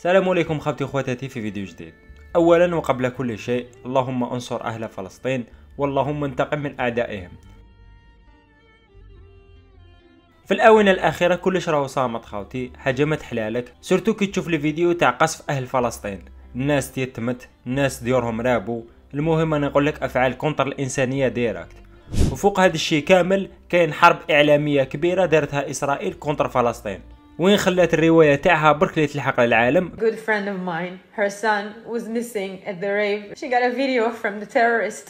السلام عليكم خوتي وخواتاتي في فيديو جديد اولا وقبل كل شيء اللهم انصر اهل فلسطين واللهم انتقم من اعدائهم في الاونه الاخيره كلش راهو صامت خوتي حاجه حلالك سورتو كي تشوف الفيديو تاع قصف اهل فلسطين الناس تيتمت الناس ديورهم رابو المهم انا نقول لك افعال كونتر الانسانيه ديركت وفوق هذا الشيء كامل كاين حرب اعلاميه كبيره دارتها اسرائيل كونتر فلسطين وين خلات الروايه تاعها برك اللي تلحق للعالم good friend of mine her son was missing at the rave she got a video from the terrorist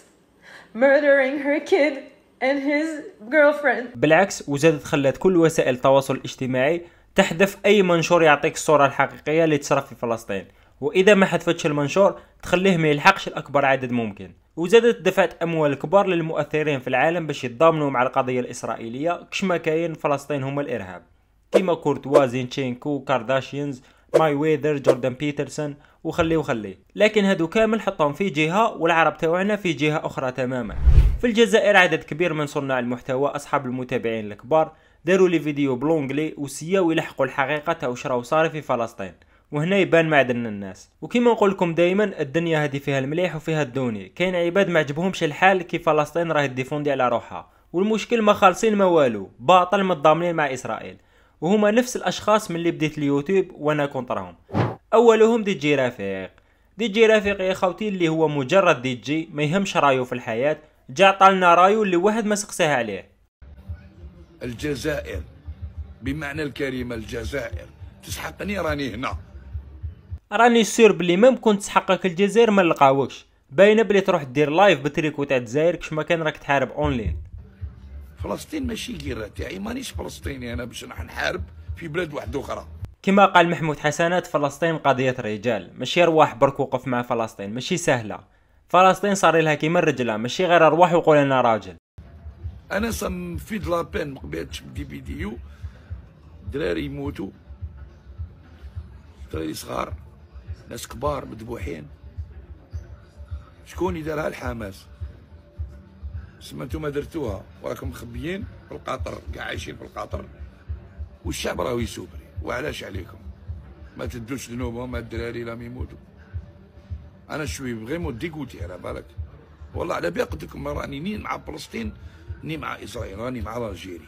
murdering her kid and his girlfriend بالعكس وزادت خلات كل وسائل التواصل الاجتماعي تحذف اي منشور يعطيك الصوره الحقيقيه اللي تصرف في فلسطين واذا ما حذفتش المنشور تخليه ما يلحقش لاكبر عدد ممكن وزادت دفعت اموال كبار للمؤثرين في العالم باش يتضامنوا مع القضيه الاسرائيليه كشما كاين فلسطين هما الارهاب كيما كورتوا زينشينكو كارداشيانز ماي ويذر جوردن بيترسون وخلي وخلي لكن هادو كامل حطهم في جهه والعرب تاعنا في جهه اخرى تماما في الجزائر عدد كبير من صناع المحتوى اصحاب المتابعين الكبار داروا لي فيديو بلونجلي وسياو يلحقوا الحقيقه تاو واش راهو صار في فلسطين وهنا يبان معدن الناس وكما نقول لكم دائما الدنيا هذه فيها المليح وفيها الدوني كاين عباد ما عجبهمش الحال كي فلسطين راهي ديفوندي على روحها والمشكل ما خالصين ما والو باطل متضامنين مع اسرائيل وهما نفس الاشخاص من اللي بديت اليوتيوب وانا راهم اولهم دي جي رفيق دي جي رفيق يا خوتي اللي هو مجرد دي جي ما يهمش رايو في الحياه جا عطالنا رايو اللي واحد ما سقساه عليه الجزائر بمعنى الكلمه الجزائر تسحقني راني هنا راني سير بلي ما كنت تسحقك الجزائر ما نلقاوكش باينه بلي تروح دير لايف بتريكو تاع الجزائر كش ما كان راك تحارب اونلاين فلسطين ماشي غير تاعي مانيش فلسطيني انا باش نحارب في بلاد واحد اخرى كما قال محمود حسنات فلسطين قضية رجال ماشي رواح برك وقف مع فلسطين ماشي سهلة فلسطين صار لها كيما الرجلة ماشي غير ارواح وقول انا راجل انا سم في لابين مقبيتش بدي فيديو دراري يموتوا دراري صغار ناس كبار مذبوحين شكون يدارها الحماس تسمى نتوما درتوها وراكم مخبيين في القطر كاع عايشين في القطر والشعب راهو يسوبري وعلاش عليكم ما تدوش ذنوبهم الدراري راهم يموتوا انا شوي فريمون ديكوتي على بالك والله على بالي قلت لكم راني ني مع فلسطين ني مع اسرائيل راني مع الجيري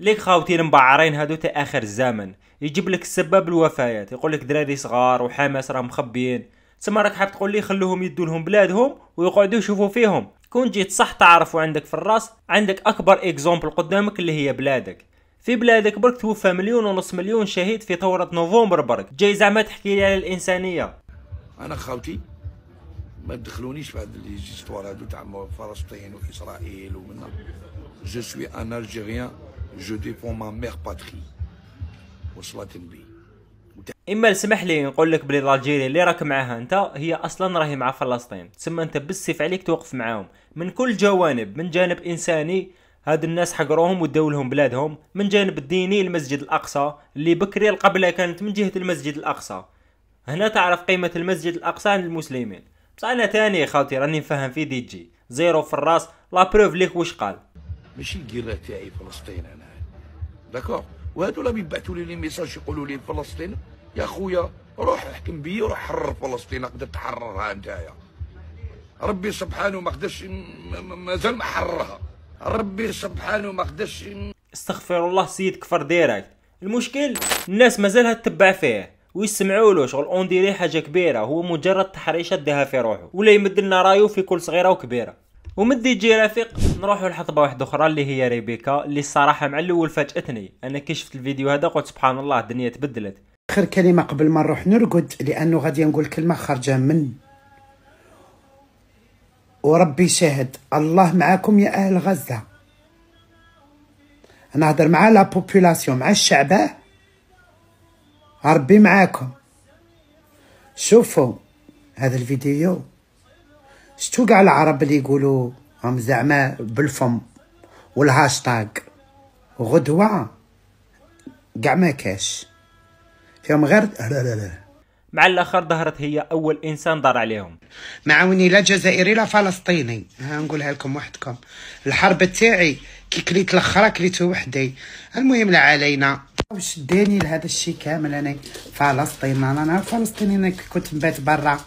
ليك خاوتي المبعرين هادو تا اخر الزمن يجيب لك سبب الوفيات يقول لك دراري صغار وحماس راهم مخبيين تسمى راك حاب تقول لي خلوهم يدوا لهم بلادهم ويقعدوا يشوفوا فيهم كون جيت صح تعرف عندك في الراس عندك اكبر اكزومبل قدامك اللي هي بلادك في بلادك برك توفى مليون ونص مليون شهيد في ثورة نوفمبر برك جاي زعما تحكي لي على الإنسانية أنا خاوتي ما تدخلونيش في هذه لي هذو تاع فلسطين وإسرائيل ومنا جو سوي أن ألجيريان جو ديفون ما ميغ باتري وصلاة النبي اما اسمح لي نقول لك بلي الجيري اللي راك معاها انت هي اصلا راهي مع فلسطين تسمى انت بالسيف عليك توقف معاهم من كل جوانب من جانب انساني هاد الناس حقروهم وداو لهم بلادهم من جانب الديني المسجد الاقصى اللي بكري القبله كانت من جهه المسجد الاقصى هنا تعرف قيمه المسجد الاقصى عند المسلمين بصح انا تاني خالتي راني نفهم في دي تجي زيرو في الراس لا بروف ليك واش قال ماشي قيلة تاعي فلسطين انا داكور وهادو لا بيبعثوا لي لي ميساج يقولوا لي فلسطين يا خويا روح احكم بيا وروح حرر فلسطين قدرت تحررها يا ربي سبحانه ما قدرش مازال ما حررها ربي سبحانه ما قدرش استغفر الله سيد كفر ديريكت المشكل الناس مازالها تتبع فيه ويسمعوا له شغل اون ديري حاجه كبيره هو مجرد تحريشه داها في روحه ولا يمد لنا رايو في كل صغيره وكبيره ومدي جي رفيق نروحوا لحقبه واحده اخرى اللي هي ريبيكا اللي الصراحه مع الاول فاجاتني انا كي شفت الفيديو هذا قلت سبحان الله الدنيا تبدلت اخر كلمه قبل ما نروح نرقد لانه غادي نقول كلمه خارجه من وربي شاهد الله معاكم يا اهل غزه نهضر مع لا بوبولاسيون مع الشعب ربي معاكم شوفوا هذا الفيديو شتو كاع العرب اللي يقولوا هم زعما بالفم والهاشتاغ غدوه كاع ما كاش فيهم غير لا لا لا مع الاخر ظهرت هي اول انسان دار عليهم معاوني لا جزائري لا فلسطيني ها نقولها لكم وحدكم الحرب تاعي كي كليت الاخره كليته وحدي المهم لا علينا واش داني لهذا الشيء كامل انا فلسطين انا نعرف فلسطيني انا كنت نبات برا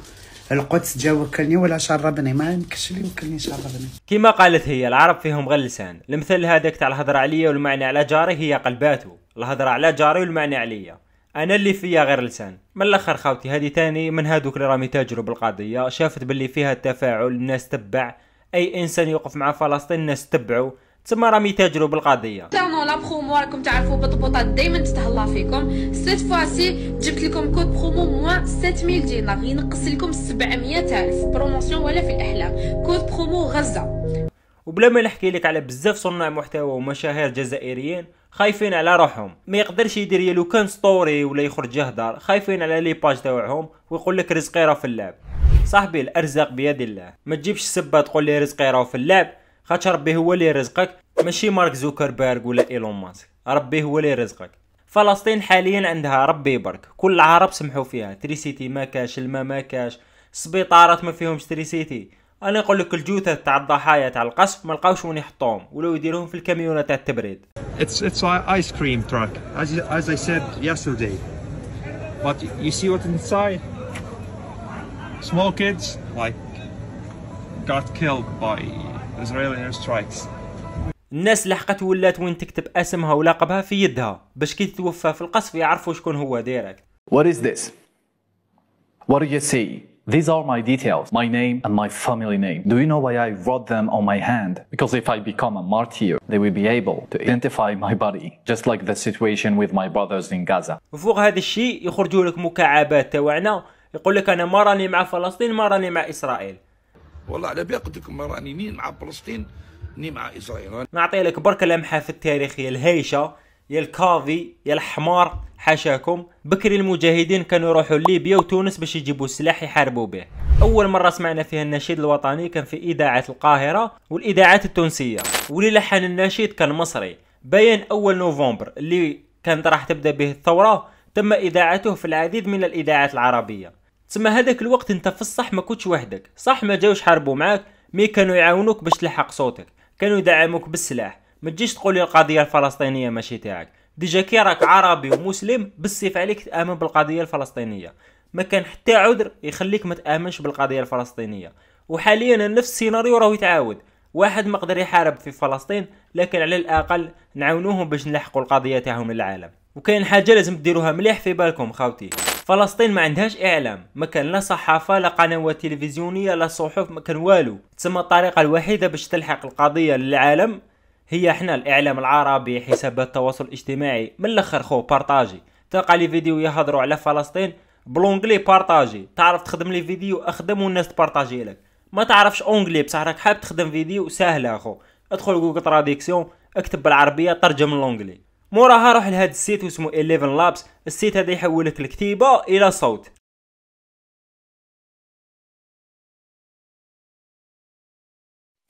القدس جا وكلني ولا شربني ما يمكنش لي وكلني شربني كما قالت هي العرب فيهم غير لسان المثل هذاك تاع الهضره عليا والمعنى على جاري هي قلباته الهضره على جاري والمعنى عليا انا اللي فيها غير لسان من الاخر خاوتي هذه تاني من هادوك اللي راهم يتاجروا بالقضيه شافت باللي فيها التفاعل الناس تبع اي انسان يوقف مع فلسطين الناس تبعوا تما راهم يتاجروا بالقضيه كونو لا برومو راكم تعرفوا بطبوطات دائما تتهلا فيكم سيت فواسي جبت لكم كود برومو موان 7000 دينار ينقص لكم 700 الف بروموسيون ولا في الاحلام كود برومو غزه وبلا ما نحكي لك على بزاف صناع محتوى ومشاهير جزائريين خايفين على روحهم ما يقدرش يدير لو كان ستوري ولا يخرج يهدر خايفين على لي باج تاعهم ويقول لك رزقي راه في اللعب صاحبي الارزاق بيد الله ما تجيبش سبه تقول لي رزقي راه في اللعب خاطر ربي هو اللي رزقك ماشي مارك زوكربيرغ ولا ايلون ماسك ربي هو اللي رزقك فلسطين حاليا عندها ربي برك كل العرب سمحوا فيها تريسيتي ما كاش الماء ما كاش سبيطارات ما فيهمش تريسيتي انا نقول لك الجثث تاع الضحايا تاع القصف ما لقاوش وين يحطوهم ولو يديروهم في الكاميونه تاع التبريد It's it's an ice cream truck, as, as I said yesterday. But you see what's inside? Small kids, like, got killed by Israeli airstrikes. الناس لحقت ولات وين تكتب اسمها ولقبها في يدها باش كي توفى في القصف يعرفوا شكون هو ديريكت What is this? What do you see? These are my details, my name and my family name. Do you know why I wrote them on my hand? Because if I become a martyr, they will be able to identify my body, just like the situation with my brothers in Gaza. وفوق هذا الشيء يخرجوا لك مكعبات تاعنا يقول لك انا ما راني مع فلسطين ما راني مع اسرائيل. والله على بالي قلت لكم راني ني مع فلسطين ني مع اسرائيل. نعطي لك برك لمحه في التاريخ الهيشه يا الكاظي يا الحمار حاشاكم بكري المجاهدين كانوا يروحوا ليبيا وتونس باش يجيبوا سلاح يحاربوا به اول مره سمعنا فيها النشيد الوطني كان في اذاعه القاهره والاذاعات التونسيه واللي لحن النشيد كان مصري بيان اول نوفمبر اللي كانت راح تبدا به الثوره تم اذاعته في العديد من الاذاعات العربيه تسمى هذاك الوقت انت في الصح ما كنتش وحدك صح ما جاوش حاربوا معاك مي كانوا يعاونوك باش تلحق صوتك كانوا يدعموك بالسلاح ما تجيش تقول لي القضيه الفلسطينيه ماشي تاعك ديجا كي راك عربي ومسلم بالسيف عليك تامن بالقضيه الفلسطينيه ما كان حتى عذر يخليك ما تامنش بالقضيه الفلسطينيه وحاليا نفس السيناريو راهو يتعاود واحد ما قدر يحارب في فلسطين لكن على الاقل نعاونوهم باش نلحقوا القضيه تاعهم للعالم وكاين حاجه لازم ديروها مليح في بالكم خاوتي فلسطين ما عندهاش اعلام ما كان لا صحافه لا قنوات تلفزيونيه لا صحف ما كان والو تسمى الطريقه الوحيده باش تلحق القضيه للعالم هي احنا الاعلام العربي حسابات التواصل الاجتماعي من الاخر خو بارطاجي تلقى لي فيديو يهضروا على فلسطين بلونجلي بارطاجي تعرف تخدم لي فيديو اخدم والناس تبارطاجي لك ما تعرفش اونجلي بصح راك حاب تخدم فيديو سهله خو ادخل جوجل تراديكسيون اكتب بالعربيه ترجم لونجلي موراها روح لهذا السيت اسمه 11 لابس السيت هذا يحولك الكتيبه الى صوت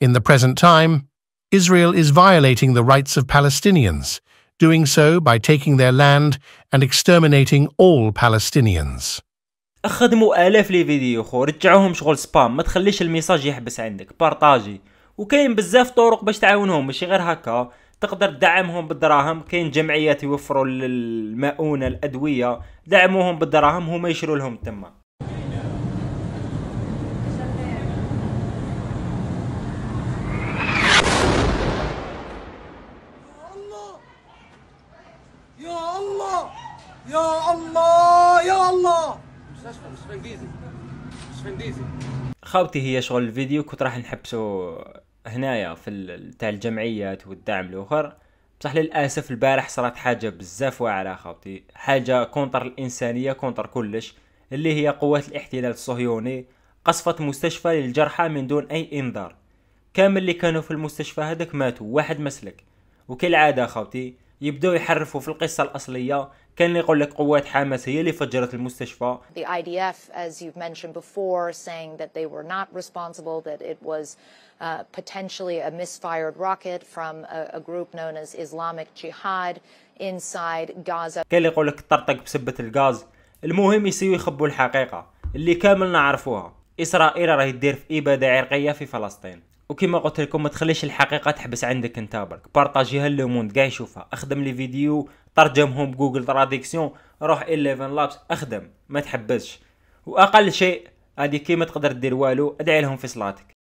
In the present time, Israel is violating the rights of Palestinians, doing so by taking their land and exterminating all Palestinians. أخدموا الاف لي فيديو خو رجعوهم شغل سبام ما تخليش الميساج يحبس عندك بارطاجي وكاين بزاف طرق باش تعاونهم ماشي غير هكا تقدر تدعمهم بالدراهم كاين جمعيات يوفروا المؤونه الادويه دعموهم بالدراهم هما يشروا لهم تما يا الله يا الله خاوتي هي شغل الفيديو كنت راح نحبسه هنايا في تاع الجمعيات والدعم الاخر بصح للاسف البارح صارت حاجه بزاف واعره خاوتي حاجه كونتر الانسانيه كونتر كلش اللي هي قوات الاحتلال الصهيوني قصفت مستشفى للجرحى من دون اي انذار كامل اللي كانوا في المستشفى هذاك ماتوا واحد مسلك وكالعاده خاوتي يبداو يحرفوا في القصه الاصليه كان اللي يقول لك قوات حماس هي اللي فجرت المستشفى The IDF as you've mentioned before saying that they were not responsible that it was uh, potentially a misfired rocket from a, a group known as Islamic Jihad inside Gaza كان اللي يقول لك طرطق بسبة الغاز المهم يسيو يخبوا الحقيقة اللي كامل نعرفوها إسرائيل راهي دير في إبادة عرقية في فلسطين وكما قلت لكم ما تخليش الحقيقه تحبس عندك انت برك بارطاجيها للموند كاع يشوفها اخدم لي فيديو ترجمهم بجوجل تراديكسيون روح 11 لابس اخدم ما تحبسش واقل شيء هذه كيما تقدر دير والو ادعي لهم في صلاتك